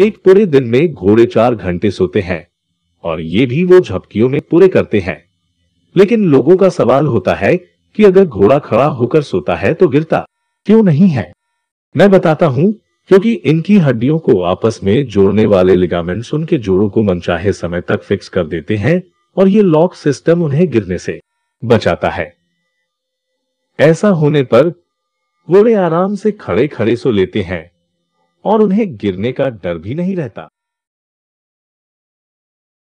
एक पूरे दिन में घोड़े चार घंटे सोते हैं और ये भी वो झपकियों में पूरे करते हैं लेकिन लोगों का सवाल होता है कि अगर घोड़ा खड़ा होकर सोता है तो गिरता क्यों नहीं है मैं बताता हूं क्योंकि इनकी हड्डियों को आपस में जोड़ने वाले लिगामेंट्स उनके जोड़ों को मनचाहे समय तक फिक्स कर देते हैं और ये लॉक सिस्टम उन्हें गिरने से बचाता है ऐसा होने पर घोड़े आराम से खड़े खड़े सो लेते हैं और उन्हें गिरने का डर भी नहीं रहता